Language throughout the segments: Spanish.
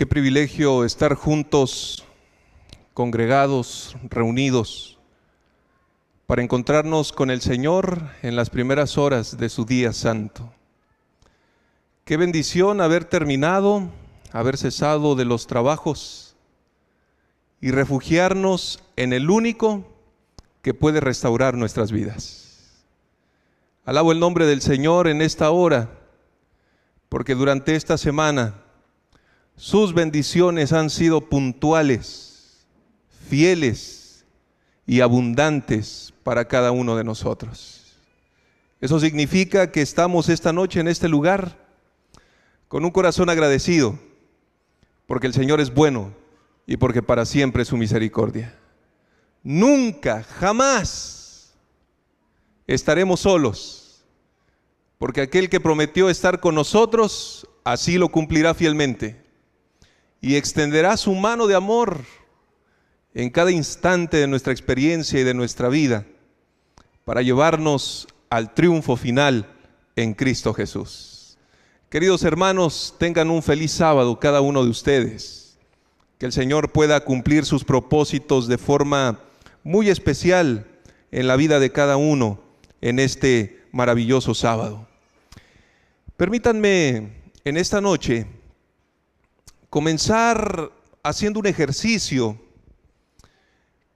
Qué privilegio estar juntos, congregados, reunidos, para encontrarnos con el Señor en las primeras horas de su día santo. Qué bendición haber terminado, haber cesado de los trabajos y refugiarnos en el único que puede restaurar nuestras vidas. Alabo el nombre del Señor en esta hora, porque durante esta semana sus bendiciones han sido puntuales, fieles y abundantes para cada uno de nosotros. Eso significa que estamos esta noche en este lugar con un corazón agradecido, porque el Señor es bueno y porque para siempre es su misericordia. Nunca, jamás estaremos solos, porque aquel que prometió estar con nosotros, así lo cumplirá fielmente y extenderá su mano de amor en cada instante de nuestra experiencia y de nuestra vida para llevarnos al triunfo final en Cristo Jesús. Queridos hermanos, tengan un feliz sábado cada uno de ustedes. Que el Señor pueda cumplir sus propósitos de forma muy especial en la vida de cada uno en este maravilloso sábado. Permítanme en esta noche comenzar haciendo un ejercicio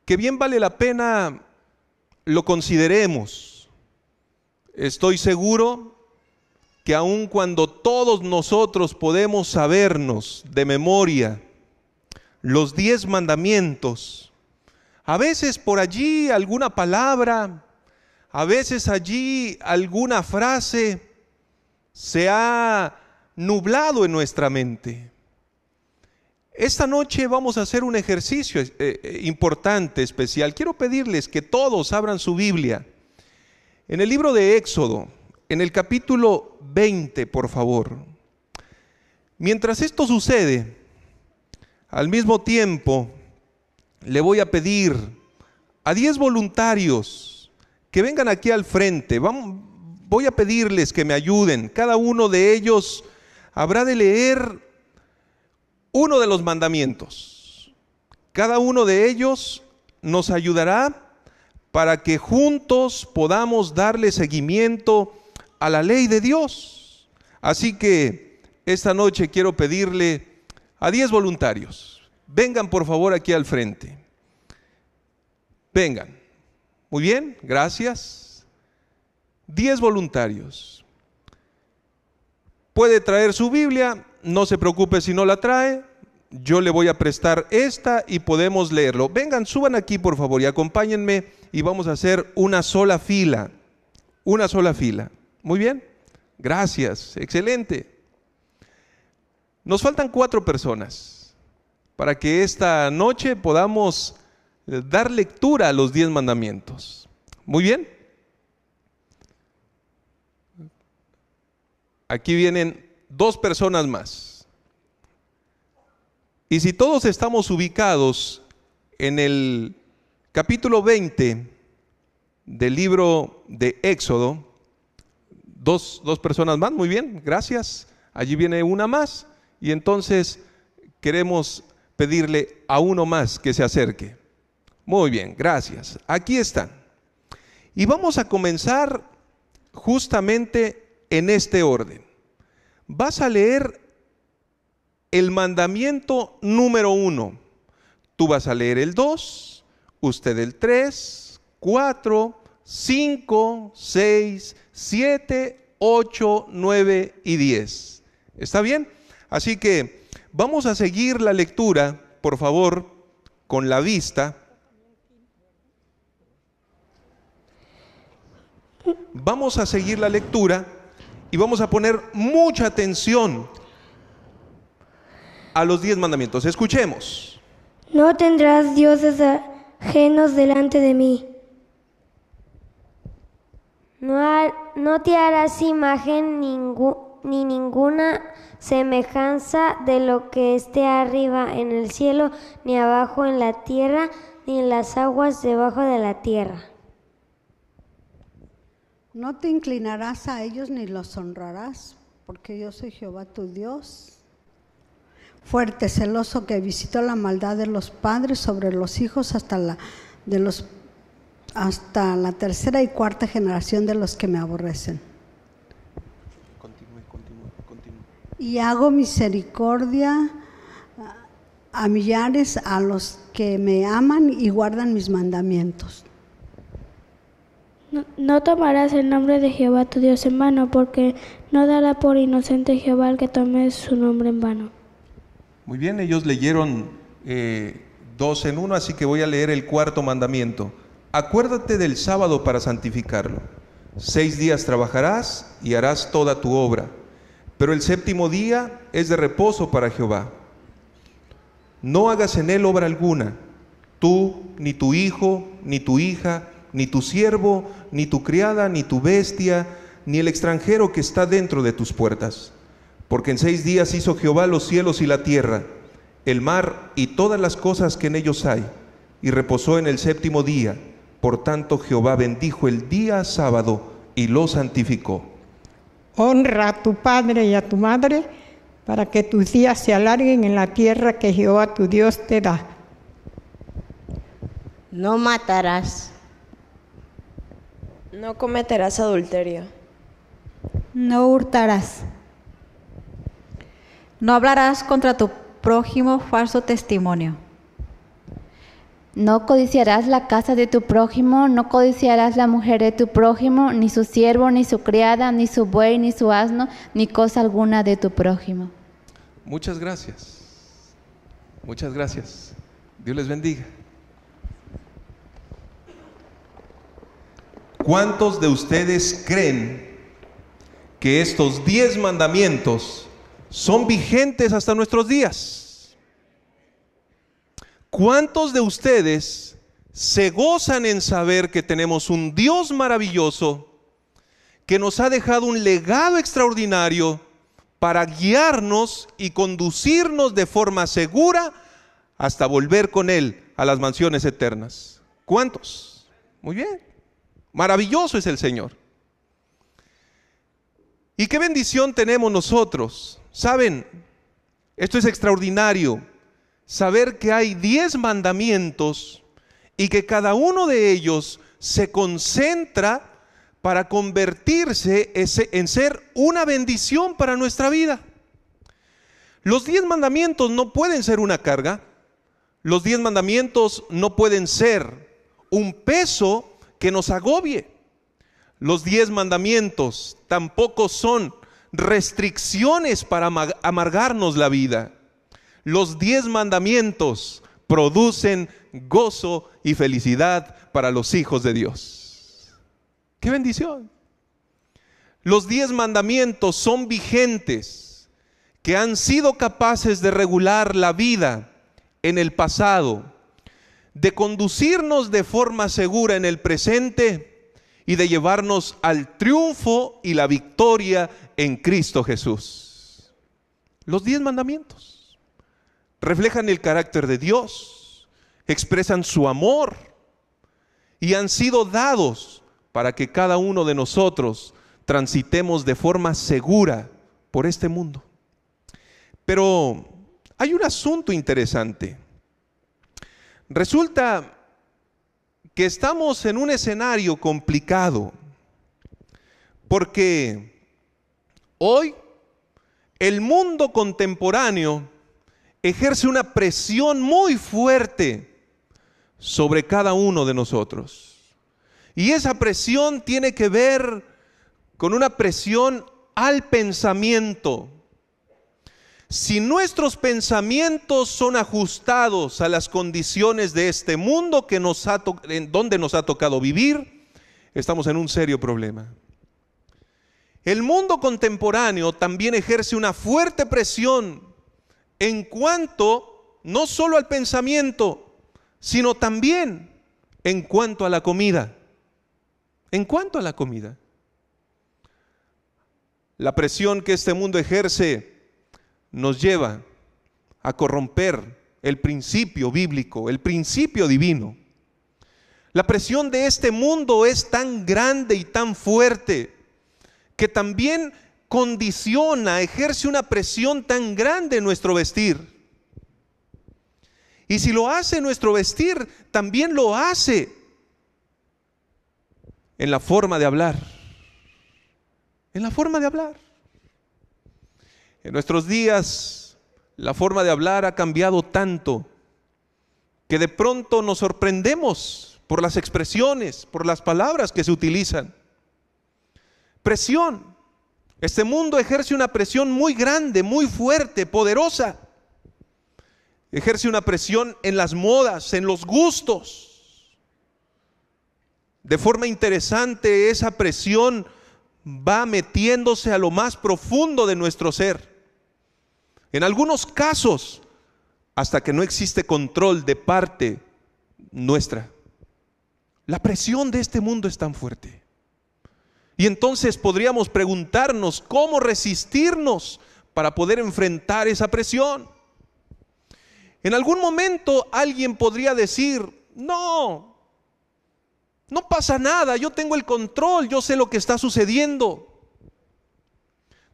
que bien vale la pena lo consideremos. Estoy seguro que aun cuando todos nosotros podemos sabernos de memoria los diez mandamientos, a veces por allí alguna palabra, a veces allí alguna frase se ha nublado en nuestra mente. Esta noche vamos a hacer un ejercicio eh, eh, importante, especial. Quiero pedirles que todos abran su Biblia. En el libro de Éxodo, en el capítulo 20, por favor. Mientras esto sucede, al mismo tiempo le voy a pedir a 10 voluntarios que vengan aquí al frente. voy a pedirles que me ayuden. Cada uno de ellos habrá de leer uno de los mandamientos. Cada uno de ellos nos ayudará para que juntos podamos darle seguimiento a la ley de Dios. Así que esta noche quiero pedirle a diez voluntarios, vengan por favor aquí al frente. Vengan. Muy bien, gracias. Diez voluntarios. Puede traer su Biblia no se preocupe si no la trae, yo le voy a prestar esta y podemos leerlo. Vengan, suban aquí por favor y acompáñenme y vamos a hacer una sola fila, una sola fila. Muy bien, gracias, excelente. Nos faltan cuatro personas para que esta noche podamos eh, dar lectura a los diez mandamientos. Muy bien. Aquí vienen dos personas más. Y si todos estamos ubicados en el capítulo 20 del libro de Éxodo, dos, dos personas más, muy bien, gracias. Allí viene una más y entonces queremos pedirle a uno más que se acerque. Muy bien, gracias. Aquí están. Y vamos a comenzar justamente en este orden vas a leer el mandamiento número uno. Tú vas a leer el 2, usted el 3, 4, 5, 6, 7, 8, 9 y 10. ¿Está bien? Así que vamos a seguir la lectura, por favor, con la vista. Vamos a seguir la lectura y vamos a poner mucha atención a los diez mandamientos. Escuchemos. No tendrás dioses ajenos delante de mí. No, no te harás imagen ni ninguna semejanza de lo que esté arriba en el cielo, ni abajo en la tierra, ni en las aguas debajo de la tierra. No te inclinarás a ellos ni los honrarás, porque yo soy Jehová tu Dios. Fuerte, celoso, que visitó la maldad de los padres sobre los hijos hasta la, de los, tercera y cuarta generación de los que me aborrecen. Y hago misericordia a millares a los que me aman y guardan mis mandamientos. No, tomarás el nombre de Jehová tu Dios en vano, porque no dará por inocente Jehová el que tome su nombre en vano. Muy bien, ellos leyeron eh, dos en uno, así que voy a leer el cuarto mandamiento. Acuérdate del sábado para santificarlo. Seis días trabajarás y harás toda tu obra, pero el séptimo día es de reposo para Jehová. No hagas en él obra alguna, tú, ni tu hijo, ni tu hija, ni tu siervo, ni tu criada, ni tu bestia, ni el extranjero que está dentro de tus puertas. Porque en seis días hizo Jehová los cielos y la tierra, el mar y todas las cosas que en ellos hay, y reposó en el séptimo día. Por tanto Jehová bendijo el día sábado y lo santificó. Honra a tu padre y a tu madre, para que tus días se alarguen en la tierra que Jehová tu Dios te da. No matarás. No cometerás adulterio. No hurtarás. No hablarás contra tu prójimo falso testimonio. No codiciarás la casa de tu prójimo, no codiciarás la mujer de tu prójimo, ni su siervo, ni su criada, ni su buey, ni su asno, ni cosa alguna de tu prójimo. Muchas gracias. Muchas gracias. Dios les bendiga. ¿Cuántos de ustedes creen que estos diez mandamientos son vigentes hasta nuestros días? ¿Cuántos de ustedes se gozan en saber que tenemos un Dios maravilloso que nos ha dejado un legado extraordinario para guiarnos y conducirnos de forma segura hasta volver con Él a las mansiones eternas? ¿Cuántos? Muy bien. Maravilloso es el Señor. Y qué bendición tenemos nosotros. Saben, esto es extraordinario, saber que hay diez mandamientos y que cada uno de ellos se concentra para convertirse en ser una bendición para nuestra vida. Los diez mandamientos no pueden ser una carga, los diez mandamientos no pueden ser un peso que nos agobie. Los diez mandamientos tampoco son restricciones para amargarnos la vida. Los diez mandamientos producen gozo y felicidad para los hijos de Dios. ¡Qué bendición! Los diez mandamientos son vigentes, que han sido capaces de regular la vida en el pasado de conducirnos de forma segura en el presente y de llevarnos al triunfo y la victoria en Cristo Jesús. Los diez mandamientos reflejan el carácter de Dios, expresan su amor y han sido dados para que cada uno de nosotros transitemos de forma segura por este mundo. Pero hay un asunto interesante Resulta que estamos en un escenario complicado, porque hoy el mundo contemporáneo ejerce una presión muy fuerte sobre cada uno de nosotros. Y esa presión tiene que ver con una presión al pensamiento, si nuestros pensamientos son ajustados a las condiciones de este mundo que nos en donde nos ha tocado vivir, estamos en un serio problema. El mundo contemporáneo también ejerce una fuerte presión en cuanto no solo al pensamiento, sino también en cuanto a la comida. En cuanto a la comida. La presión que este mundo ejerce nos lleva a corromper el principio bíblico, el principio divino. La presión de este mundo es tan grande y tan fuerte que también condiciona, ejerce una presión tan grande en nuestro vestir. Y si lo hace nuestro vestir, también lo hace en la forma de hablar. En la forma de hablar. En nuestros días la forma de hablar ha cambiado tanto que de pronto nos sorprendemos por las expresiones, por las palabras que se utilizan. Presión. Este mundo ejerce una presión muy grande, muy fuerte, poderosa. Ejerce una presión en las modas, en los gustos. De forma interesante, esa presión va metiéndose a lo más profundo de nuestro ser. En algunos casos, hasta que no existe control de parte nuestra. La presión de este mundo es tan fuerte. Y entonces podríamos preguntarnos cómo resistirnos para poder enfrentar esa presión. En algún momento alguien podría decir, no, no pasa nada, yo tengo el control, yo sé lo que está sucediendo.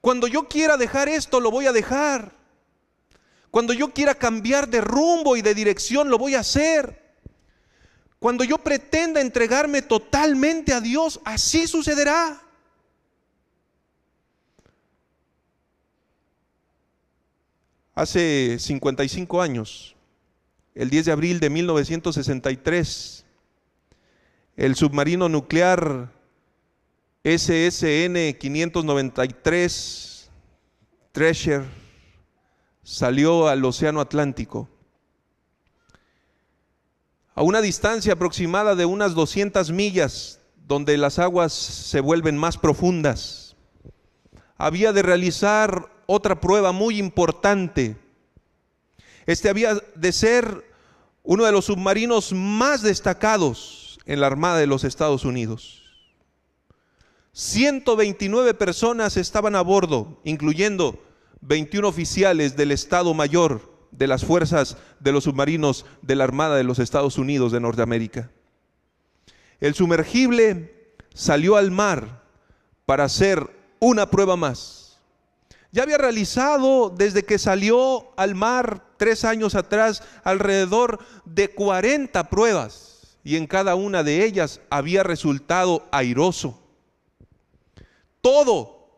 Cuando yo quiera dejar esto, lo voy a dejar. Cuando yo quiera cambiar de rumbo y de dirección, lo voy a hacer. Cuando yo pretenda entregarme totalmente a Dios, así sucederá. Hace 55 años, el 10 de abril de 1963, el submarino nuclear SSN 593 Treasure salió al Océano Atlántico. A una distancia aproximada de unas 200 millas, donde las aguas se vuelven más profundas, había de realizar otra prueba muy importante. Este había de ser uno de los submarinos más destacados en la Armada de los Estados Unidos. 129 personas estaban a bordo, incluyendo 21 oficiales del Estado Mayor de las fuerzas de los submarinos de la Armada de los Estados Unidos de Norteamérica. El sumergible salió al mar para hacer una prueba más. Ya había realizado desde que salió al mar tres años atrás alrededor de 40 pruebas y en cada una de ellas había resultado airoso. Todo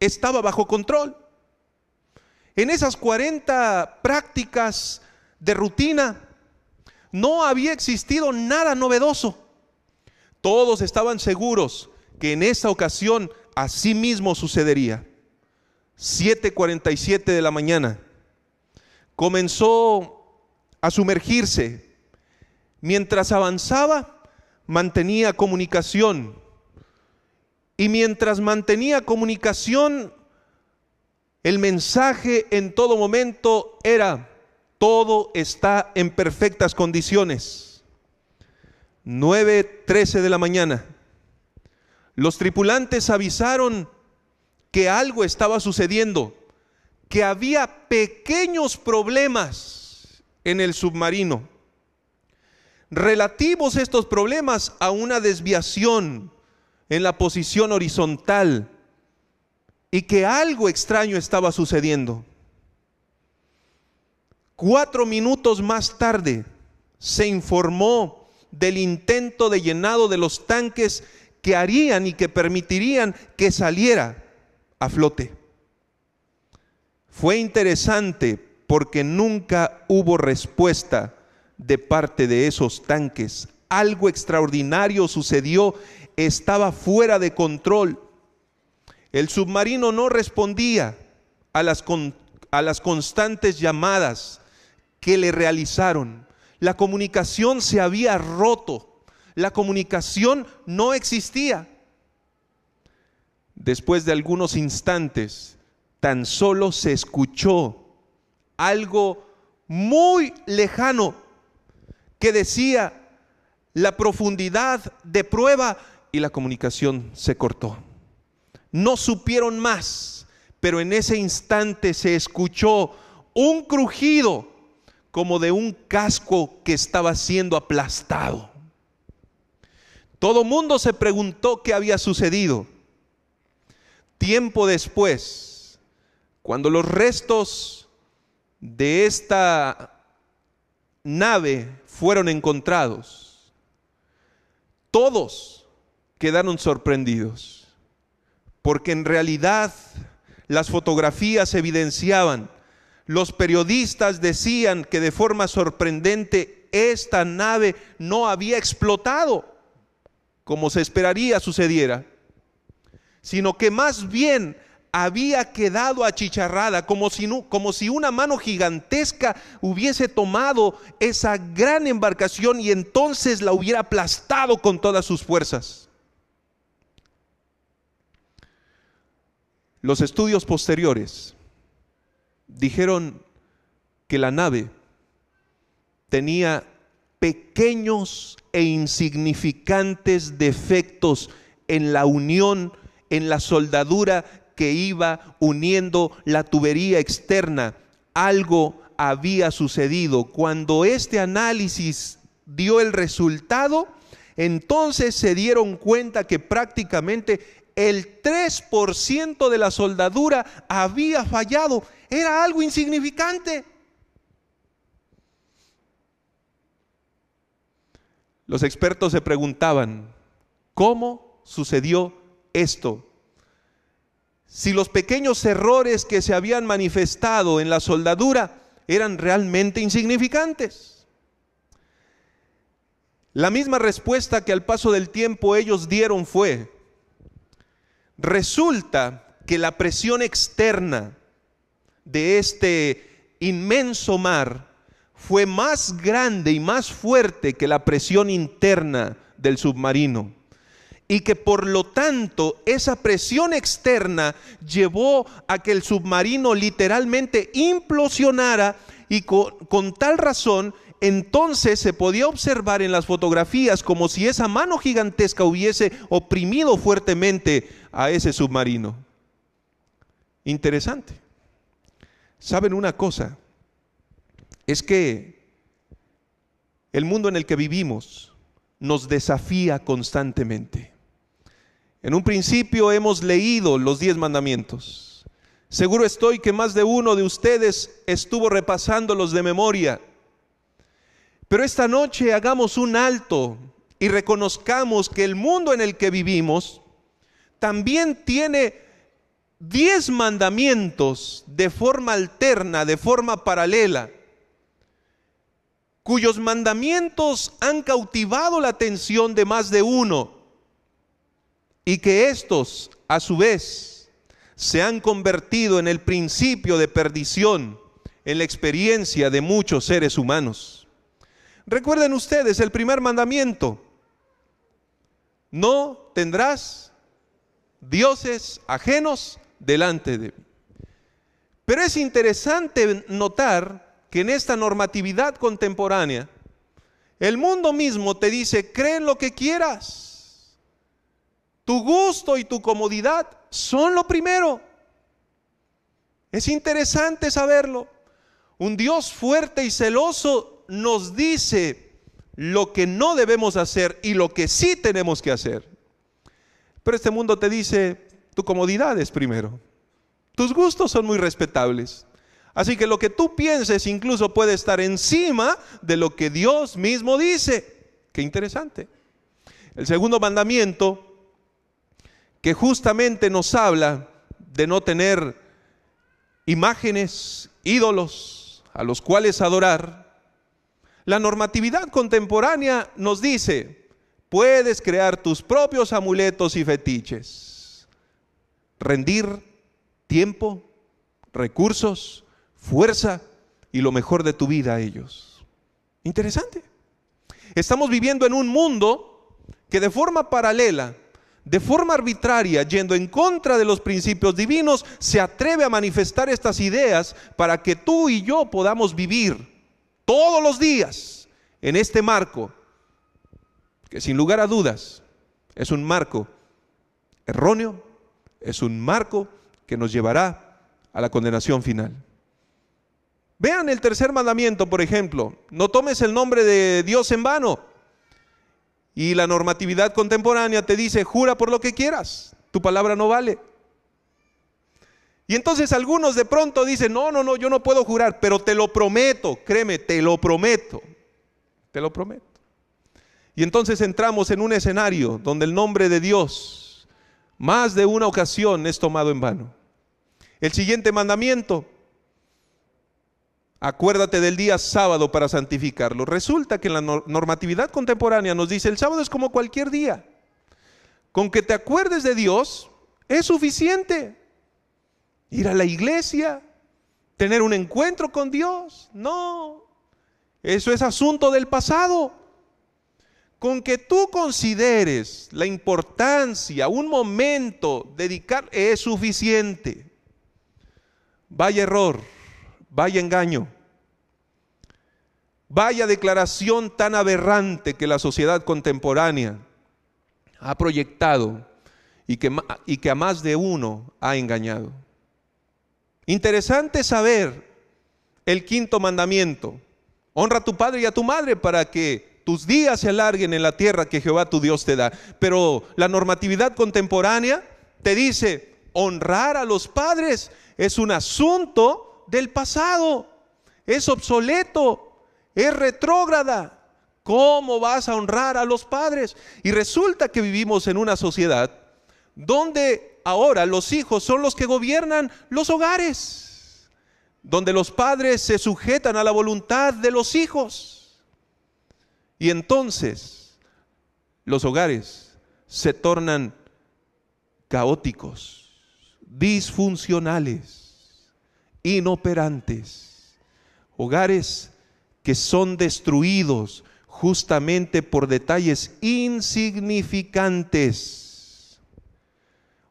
estaba bajo control. En esas 40 prácticas de rutina no había existido nada novedoso. Todos estaban seguros que en esa ocasión así mismo sucedería. 7.47 de la mañana comenzó a sumergirse. Mientras avanzaba, mantenía comunicación. Y mientras mantenía comunicación, el mensaje en todo momento era, todo está en perfectas condiciones. 9.13 de la mañana. Los tripulantes avisaron que algo estaba sucediendo, que había pequeños problemas en el submarino. Relativos estos problemas a una desviación en la posición horizontal y que algo extraño estaba sucediendo. Cuatro minutos más tarde se informó del intento de llenado de los tanques que harían y que permitirían que saliera a flote. Fue interesante porque nunca hubo respuesta de parte de esos tanques. Algo extraordinario sucedió, estaba fuera de control. El submarino no respondía a las, constantes llamadas que le realizaron. La comunicación se había roto. La comunicación no existía. Después de algunos instantes, tan solo se escuchó algo muy lejano que decía la profundidad de prueba y la comunicación se cortó no supieron más, pero en ese instante se escuchó un crujido como de un casco que estaba siendo aplastado. Todo mundo se preguntó qué había sucedido. Tiempo después, cuando los restos de esta nave fueron encontrados, todos quedaron sorprendidos porque en realidad las fotografías evidenciaban, los periodistas decían que de forma sorprendente esta nave no había explotado como se esperaría sucediera, sino que más bien había quedado achicharrada, como si, como si, una mano gigantesca hubiese tomado esa gran embarcación y entonces la hubiera aplastado con todas sus fuerzas. Los estudios posteriores dijeron que la nave tenía pequeños e insignificantes defectos en la unión, en la soldadura que iba uniendo la tubería externa. Algo había sucedido. Cuando este análisis dio el resultado, entonces se dieron cuenta que prácticamente el 3% de la soldadura había fallado. Era algo insignificante. Los expertos se preguntaban, ¿cómo sucedió esto? Si los pequeños errores que se habían manifestado en la soldadura eran realmente insignificantes. La misma respuesta que al paso del tiempo ellos dieron fue, Resulta que la presión externa de este inmenso mar fue más grande y más fuerte que la presión interna del submarino. Y que por lo tanto esa presión externa llevó a que el submarino literalmente implosionara y con, tal razón entonces se podía observar en las fotografías como si esa mano gigantesca hubiese oprimido fuertemente a ese submarino. Interesante. ¿Saben una cosa? Es que el mundo en el que vivimos nos desafía constantemente. En un principio hemos leído los diez mandamientos. Seguro estoy que más de uno de ustedes estuvo repasándolos de memoria. Pero esta noche hagamos un alto y reconozcamos que el mundo en el que vivimos también tiene diez mandamientos de forma alterna, de forma paralela, cuyos mandamientos han cautivado la atención de más de uno y que estos, a su vez, se han convertido en el principio de perdición en la experiencia de muchos seres humanos. Recuerden ustedes el primer mandamiento, no tendrás dioses ajenos delante de mí. Pero es interesante notar que en esta normatividad contemporánea, el mundo mismo te dice, cree en lo que quieras. Tu gusto y tu comodidad son lo primero. Es interesante saberlo. Un Dios fuerte y celoso nos dice lo que no debemos hacer y lo que sí tenemos que hacer este mundo te dice, tu comodidad es primero. Tus gustos son muy respetables. Así que lo que tú pienses incluso puede estar encima de lo que Dios mismo dice. Qué interesante. El segundo mandamiento, que justamente nos habla de no tener imágenes, ídolos a los cuales adorar, la normatividad contemporánea nos dice, puedes crear tus propios amuletos y fetiches. Rendir tiempo, recursos, fuerza y lo mejor de tu vida a ellos. Interesante. Estamos viviendo en un mundo que de forma paralela, de forma arbitraria, yendo en contra de los principios divinos, se atreve a manifestar estas ideas para que tú y yo podamos vivir todos los días en este marco que sin lugar a dudas es un marco erróneo, es un marco que nos llevará a la condenación final. Vean el tercer mandamiento, por ejemplo, no tomes el nombre de Dios en vano. Y la normatividad contemporánea te dice, jura por lo que quieras, tu palabra no vale. Y entonces algunos de pronto dicen, no, no, no, yo no puedo jurar, pero te lo prometo, créeme, te lo prometo, te lo prometo. Y entonces entramos en un escenario donde el nombre de Dios más de una ocasión es tomado en vano. El siguiente mandamiento, acuérdate del día sábado para santificarlo. Resulta que la normatividad contemporánea nos dice, el sábado es como cualquier día. Con que te acuerdes de Dios es suficiente. Ir a la iglesia, tener un encuentro con Dios, no. Eso es asunto del pasado con que tú consideres la importancia, un momento dedicar, es suficiente. Vaya error, vaya engaño, vaya declaración tan aberrante que la sociedad contemporánea ha proyectado y que, y que a más de uno ha engañado. Interesante saber el quinto mandamiento. Honra a tu padre y a tu madre para que tus días se alarguen en la tierra que Jehová tu Dios te da. Pero la normatividad contemporánea te dice, honrar a los padres es un asunto del pasado, es obsoleto, es retrógrada. ¿Cómo vas a honrar a los padres? Y resulta que vivimos en una sociedad donde ahora los hijos son los que gobiernan los hogares, donde los padres se sujetan a la voluntad de los hijos y entonces los hogares se tornan caóticos, disfuncionales, inoperantes, hogares que son destruidos justamente por detalles insignificantes.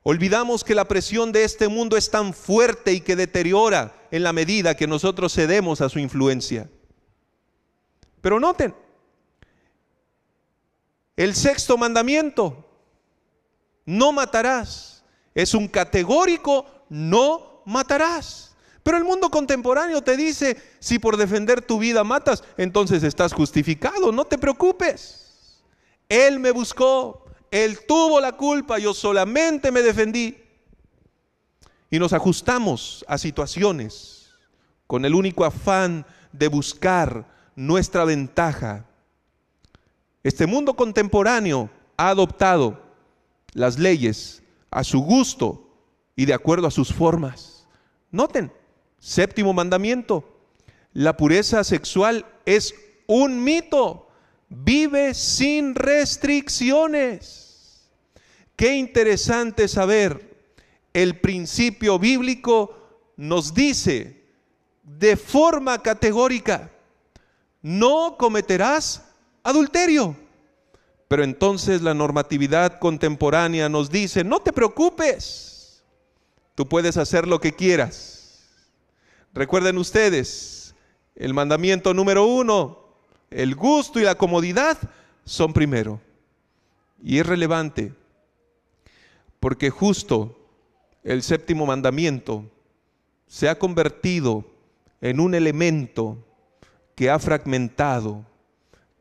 Olvidamos que la presión de este mundo es tan fuerte y que deteriora en la medida que nosotros cedemos a su influencia. Pero noten, el sexto mandamiento, no matarás. Es un categórico, no matarás. Pero el mundo contemporáneo te dice, si por defender tu vida matas, entonces estás justificado, no te preocupes. Él me buscó, él tuvo la culpa, yo solamente me defendí. Y nos ajustamos a situaciones con el único afán de buscar nuestra ventaja este mundo contemporáneo ha adoptado las leyes a su gusto y de acuerdo a sus formas. Noten, séptimo mandamiento, la pureza sexual es un mito, vive sin restricciones. Qué interesante saber, el principio bíblico nos dice de forma categórica, no cometerás adulterio. Pero entonces la normatividad contemporánea nos dice, no te preocupes, tú puedes hacer lo que quieras. Recuerden ustedes, el mandamiento número uno, el gusto y la comodidad son primero. Y es relevante, porque justo el séptimo mandamiento se ha convertido en un elemento que ha fragmentado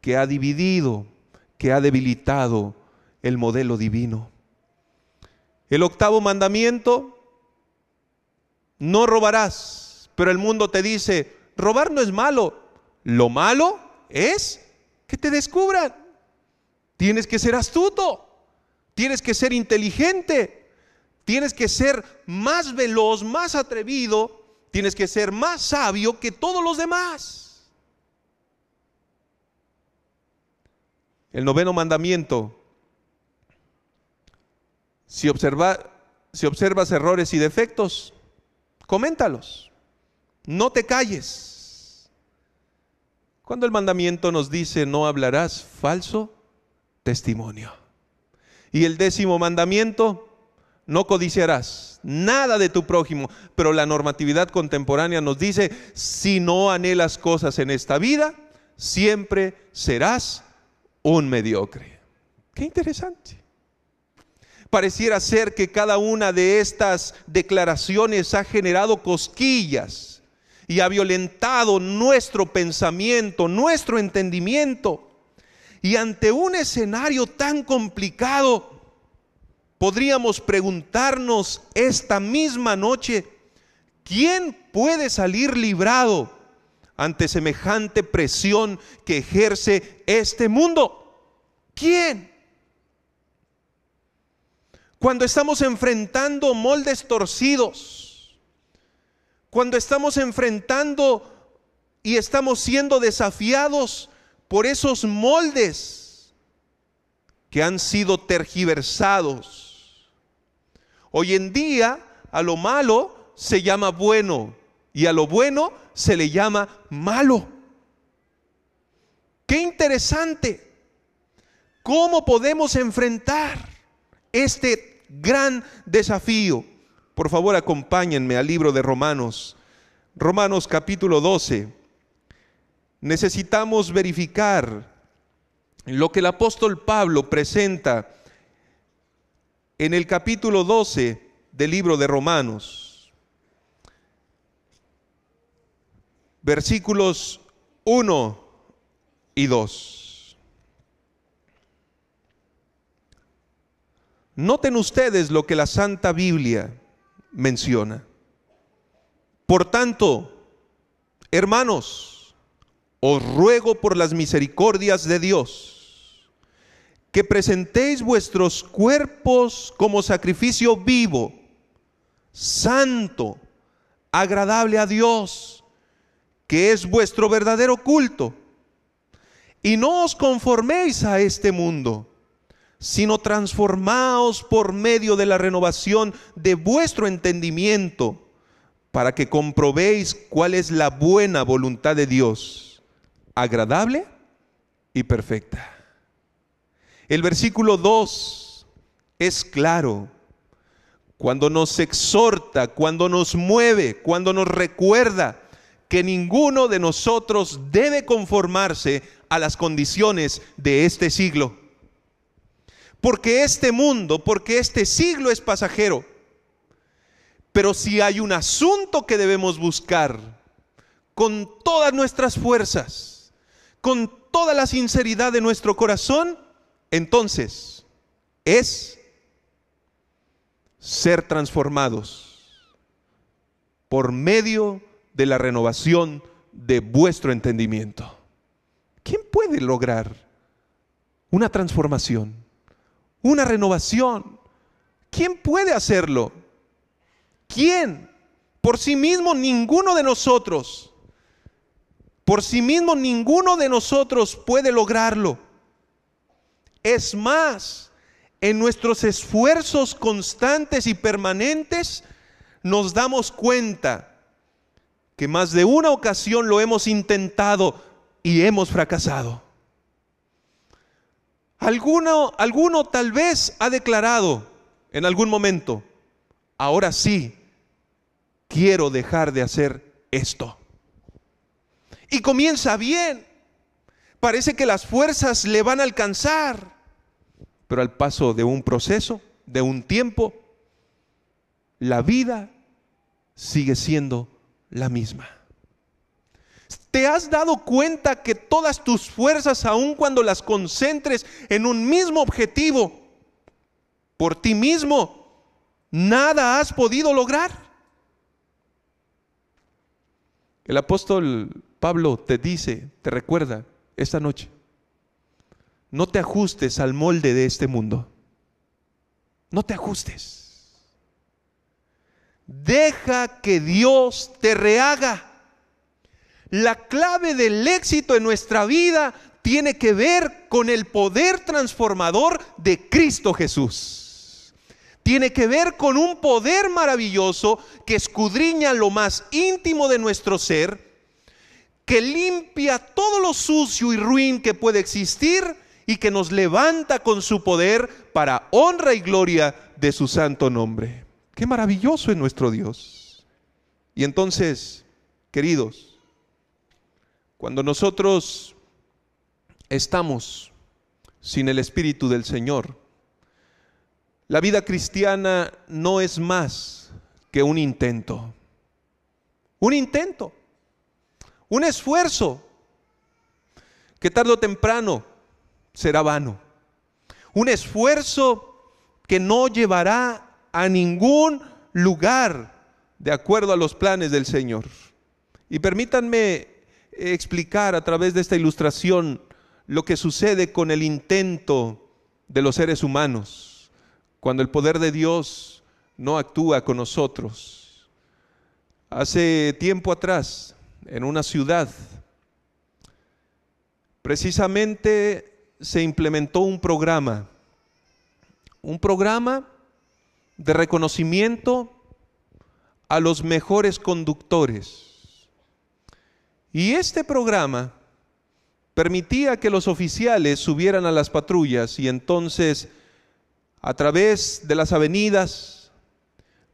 que ha dividido, que ha debilitado el modelo divino. El octavo mandamiento, no robarás, pero el mundo te dice, robar no es malo, lo malo es que te descubran. Tienes que ser astuto, tienes que ser inteligente, tienes que ser más veloz, más atrevido, tienes que ser más sabio que todos los demás. El noveno mandamiento. Si, observas errores y defectos, coméntalos. No te calles. Cuando el mandamiento nos dice no hablarás falso testimonio. Y el décimo mandamiento, no codiciarás nada de tu prójimo, pero la normatividad contemporánea nos dice, si no anhelas cosas en esta vida, siempre serás un mediocre. Qué interesante. Pareciera ser que cada una de estas declaraciones ha generado cosquillas y ha violentado nuestro pensamiento, nuestro entendimiento. Y ante un escenario tan complicado, podríamos preguntarnos esta misma noche, ¿quién puede salir librado ante semejante presión que ejerce este mundo? ¿Quién? Cuando estamos enfrentando moldes torcidos, cuando estamos enfrentando y estamos siendo desafiados por esos moldes que han sido tergiversados. Hoy en día a lo malo se llama bueno y a lo bueno se le llama malo. Qué interesante. ¿Cómo podemos enfrentar este gran desafío? Por favor, acompáñenme al libro de Romanos, Romanos capítulo 12. Necesitamos verificar lo que el apóstol Pablo presenta en el capítulo 12 del libro de Romanos. Versículos 1 y 2. Noten ustedes lo que la Santa Biblia menciona. Por tanto, hermanos, os ruego por las misericordias de Dios que presentéis vuestros cuerpos como sacrificio vivo, santo, agradable a Dios, que es vuestro verdadero culto. Y no os conforméis a este mundo sino transformaos por medio de la renovación de vuestro entendimiento, para que comprobéis cuál es la buena voluntad de Dios, agradable y perfecta. El versículo 2 es claro, cuando nos exhorta, cuando nos mueve, cuando nos recuerda que ninguno de nosotros debe conformarse a las condiciones de este siglo porque este mundo, porque este siglo es pasajero. Pero si hay un asunto que debemos buscar con todas nuestras fuerzas, con toda la sinceridad de nuestro corazón, entonces es ser transformados por medio de la renovación de vuestro entendimiento. ¿Quién puede lograr una transformación? una renovación. ¿Quién puede hacerlo? ¿Quién? Por sí mismo ninguno de nosotros. Por sí mismo ninguno de nosotros puede lograrlo. Es más, en nuestros esfuerzos constantes y permanentes nos damos cuenta que más de una ocasión lo hemos intentado y hemos fracasado. Alguno, alguno tal vez ha declarado en algún momento, ahora sí, quiero dejar de hacer esto. Y comienza bien. Parece que las fuerzas le van a alcanzar. Pero al paso de un proceso, de un tiempo, la vida sigue siendo la misma. ¿Te has dado cuenta que todas tus fuerzas, aun cuando las concentres en un mismo objetivo, por ti mismo, nada has podido lograr? El apóstol Pablo te dice, te recuerda esta noche, no te ajustes al molde de este mundo. No te ajustes. Deja que Dios te rehaga. La clave del éxito en nuestra vida tiene que ver con el poder transformador de Cristo Jesús. Tiene que ver con un poder maravilloso que escudriña lo más íntimo de nuestro ser, que limpia todo lo sucio y ruin que puede existir y que nos levanta con su poder para honra y gloria de su santo nombre. Qué maravilloso es nuestro Dios. Y entonces, queridos, cuando nosotros estamos sin el Espíritu del Señor, la vida cristiana no es más que un intento. Un intento. Un esfuerzo que tarde o temprano será vano. Un esfuerzo que no llevará a ningún lugar de acuerdo a los planes del Señor. Y permítanme explicar a través de esta ilustración lo que sucede con el intento de los seres humanos cuando el poder de Dios no actúa con nosotros. Hace tiempo atrás, en una ciudad, precisamente se implementó un programa, un programa de reconocimiento a los mejores conductores y este programa permitía que los oficiales subieran a las patrullas y entonces a través de las avenidas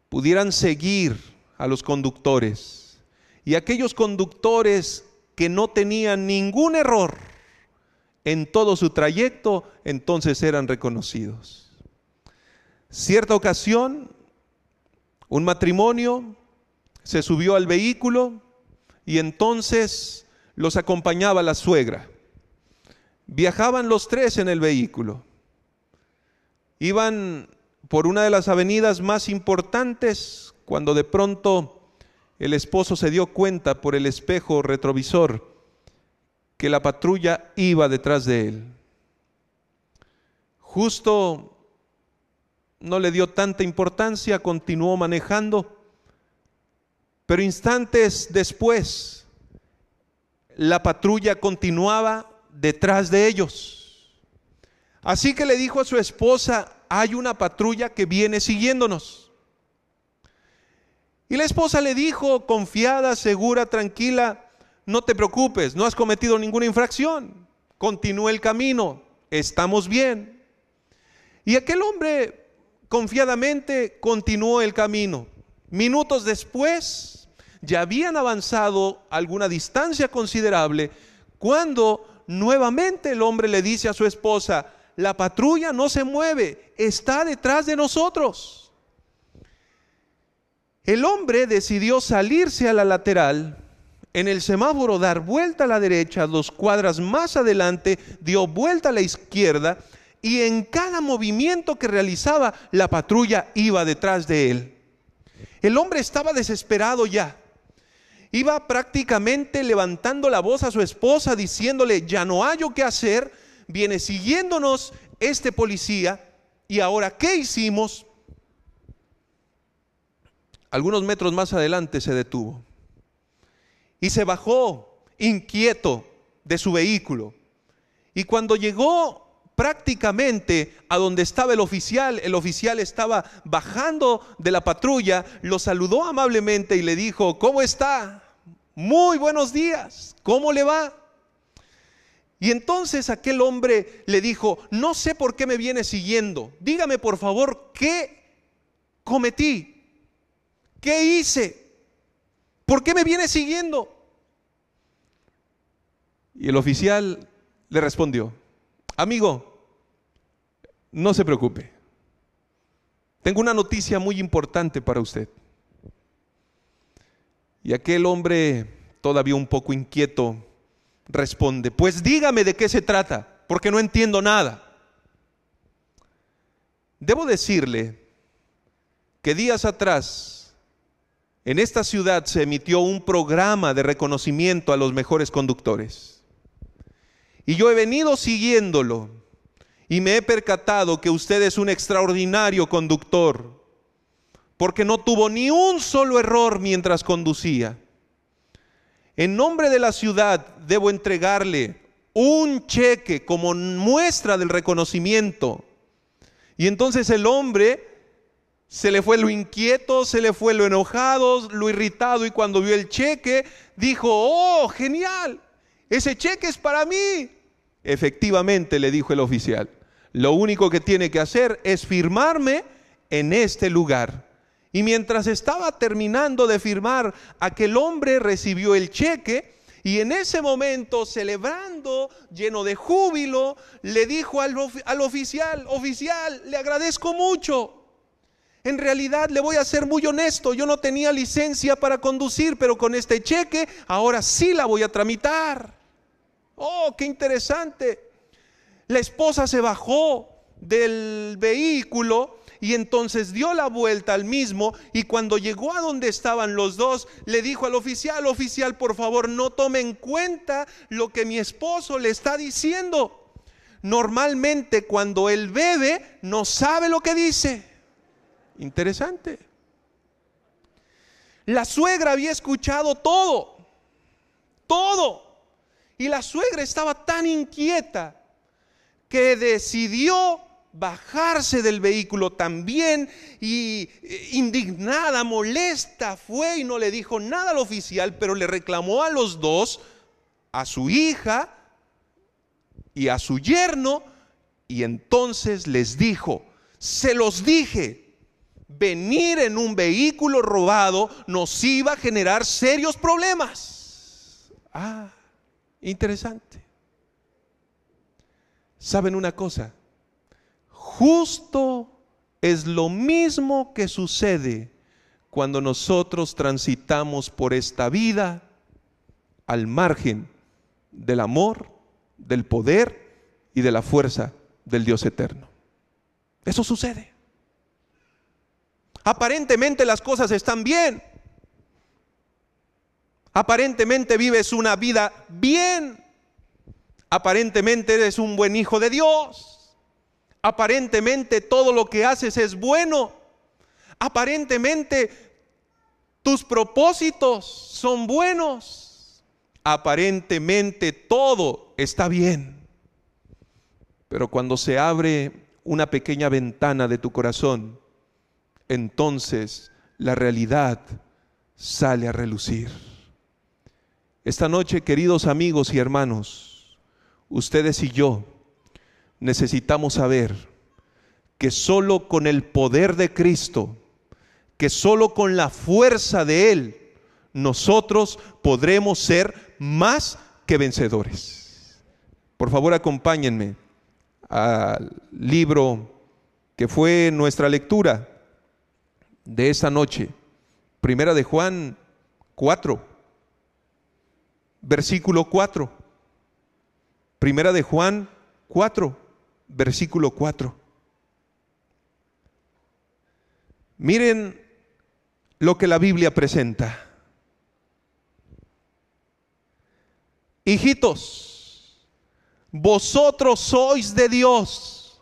pudieran seguir a los conductores. Y aquellos conductores que no tenían ningún error en todo su trayecto, entonces eran reconocidos. Cierta ocasión, un matrimonio se subió al vehículo, y entonces los acompañaba la suegra. Viajaban los tres en el vehículo. Iban por una de las avenidas más importantes cuando de pronto el esposo se dio cuenta por el espejo retrovisor que la patrulla iba detrás de él. Justo no le dio tanta importancia, continuó manejando pero instantes después, la patrulla continuaba detrás de ellos. Así que le dijo a su esposa, hay una patrulla que viene siguiéndonos. Y la esposa le dijo, confiada, segura, tranquila, no te preocupes, no has cometido ninguna infracción, continúa el camino, estamos bien. Y aquel hombre confiadamente continuó el camino. Minutos después, ya habían avanzado alguna distancia considerable cuando nuevamente el hombre le dice a su esposa, la patrulla no se mueve, está detrás de nosotros. El hombre decidió salirse a la lateral, en el semáforo dar vuelta a la derecha, dos cuadras más adelante dio vuelta a la izquierda y en cada movimiento que realizaba la patrulla iba detrás de él. El hombre estaba desesperado ya iba prácticamente levantando la voz a su esposa diciéndole, ya no hay qué hacer, viene siguiéndonos este policía y ahora ¿qué hicimos? Algunos metros más adelante se detuvo y se bajó inquieto de su vehículo. Y cuando llegó prácticamente a donde estaba el oficial, el oficial estaba bajando de la patrulla, lo saludó amablemente y le dijo, ¿cómo está? muy buenos días, ¿cómo le va? Y entonces aquel hombre le dijo, no sé por qué me viene siguiendo, dígame por favor qué cometí, qué hice, por qué me viene siguiendo. Y el oficial le respondió, amigo, no se preocupe, tengo una noticia muy importante para usted. Y aquel hombre, todavía un poco inquieto, responde, pues dígame de qué se trata, porque no entiendo nada. Debo decirle que días atrás en esta ciudad se emitió un programa de reconocimiento a los mejores conductores. Y yo he venido siguiéndolo y me he percatado que usted es un extraordinario conductor porque no tuvo ni un solo error mientras conducía. En nombre de la ciudad debo entregarle un cheque como muestra del reconocimiento. Y entonces el hombre se le fue lo inquieto, se le fue lo enojado, lo irritado y cuando vio el cheque dijo, oh, genial, ese cheque es para mí. Efectivamente, le dijo el oficial, lo único que tiene que hacer es firmarme en este lugar. Y mientras estaba terminando de firmar, aquel hombre recibió el cheque y en ese momento, celebrando, lleno de júbilo, le dijo al, al, oficial, oficial, le agradezco mucho. En realidad, le voy a ser muy honesto, yo no tenía licencia para conducir, pero con este cheque ahora sí la voy a tramitar. Oh, qué interesante. La esposa se bajó del vehículo y entonces dio la vuelta al mismo y cuando llegó a donde estaban los dos, le dijo al oficial, oficial, por favor, no tome en cuenta lo que mi esposo le está diciendo. Normalmente cuando él bebe, no sabe lo que dice. Interesante. La suegra había escuchado todo, todo. Y la suegra estaba tan inquieta que decidió bajarse del vehículo también y eh, indignada, molesta fue y no le dijo nada al oficial, pero le reclamó a los dos, a su hija y a su yerno, y entonces les dijo, se los dije, venir en un vehículo robado nos iba a generar serios problemas. Ah, interesante. ¿Saben una cosa? Justo es lo mismo que sucede cuando nosotros transitamos por esta vida al margen del amor, del poder y de la fuerza del Dios eterno. Eso sucede. Aparentemente las cosas están bien. Aparentemente vives una vida bien. Aparentemente eres un buen hijo de Dios Aparentemente todo lo que haces es bueno. Aparentemente tus propósitos son buenos. Aparentemente todo está bien. Pero cuando se abre una pequeña ventana de tu corazón, entonces la realidad sale a relucir. Esta noche, queridos amigos y hermanos, ustedes y yo necesitamos saber que solo con el poder de Cristo, que solo con la fuerza de Él, nosotros podremos ser más que vencedores. Por favor, acompáñenme al libro que fue nuestra lectura de esa noche, Primera de Juan 4, versículo 4. Primera de Juan 4, versículo 4. Miren lo que la Biblia presenta. Hijitos, vosotros sois de Dios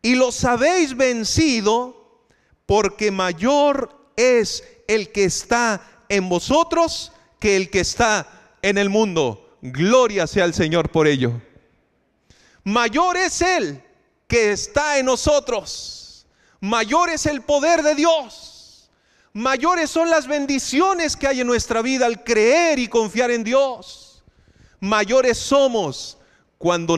y los habéis vencido porque mayor es el que está en vosotros que el que está en el mundo. Gloria sea al Señor por ello mayor es Él que está en nosotros. Mayor es el poder de Dios. Mayores son las bendiciones que hay en nuestra vida al creer y confiar en Dios. Mayores somos cuando,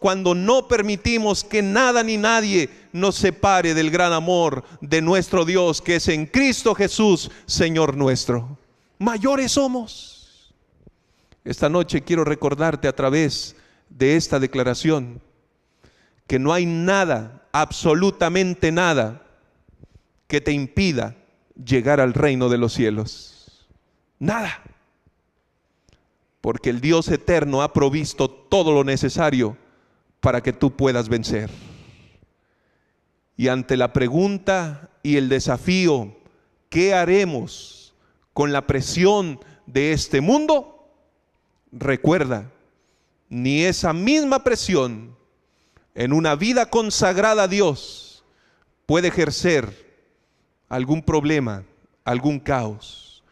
cuando no permitimos que nada ni nadie nos separe del gran amor de nuestro Dios que es en Cristo Jesús, Señor nuestro. Mayores somos. Esta noche quiero recordarte a través de esta declaración, que no hay nada, absolutamente nada, que te impida llegar al reino de los cielos. Nada. Porque el Dios eterno ha provisto todo lo necesario para que tú puedas vencer. Y ante la pregunta y el desafío, ¿qué haremos con la presión de este mundo? Recuerda ni esa misma presión en una vida consagrada a Dios puede ejercer algún problema, algún caos.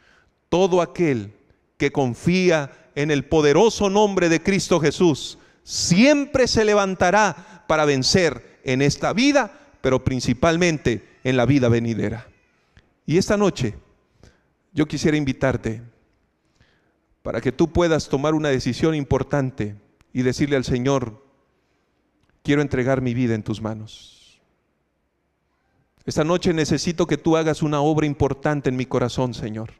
Todo aquel que confía en el poderoso nombre de Cristo Jesús siempre se levantará para vencer en esta vida, pero principalmente en la vida venidera. Y esta noche yo quisiera invitarte para que tú puedas tomar una decisión importante y decirle al Señor, quiero entregar mi vida en tus manos. Esta noche necesito que tú hagas una obra importante en mi corazón, Señor.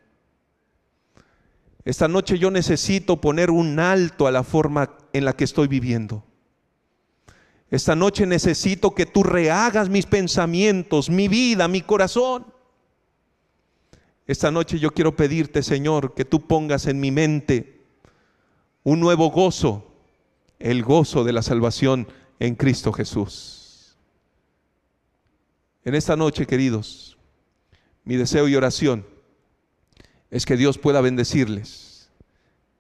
Esta noche yo necesito poner un alto a la forma en la que estoy viviendo. Esta noche necesito que tú rehagas mis pensamientos, mi vida, mi corazón. Esta noche yo quiero pedirte, Señor, que tú pongas en mi mente un nuevo gozo, el gozo de la salvación en Cristo Jesús. En esta noche, queridos, mi deseo y oración es que Dios pueda bendecirles,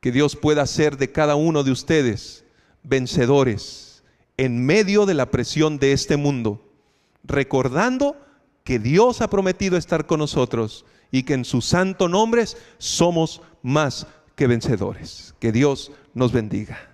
que Dios pueda hacer de cada uno de ustedes vencedores en medio de la presión de este mundo, recordando que Dios ha prometido estar con nosotros y que en su santo nombre somos más que vencedores. Que Dios nos bendiga.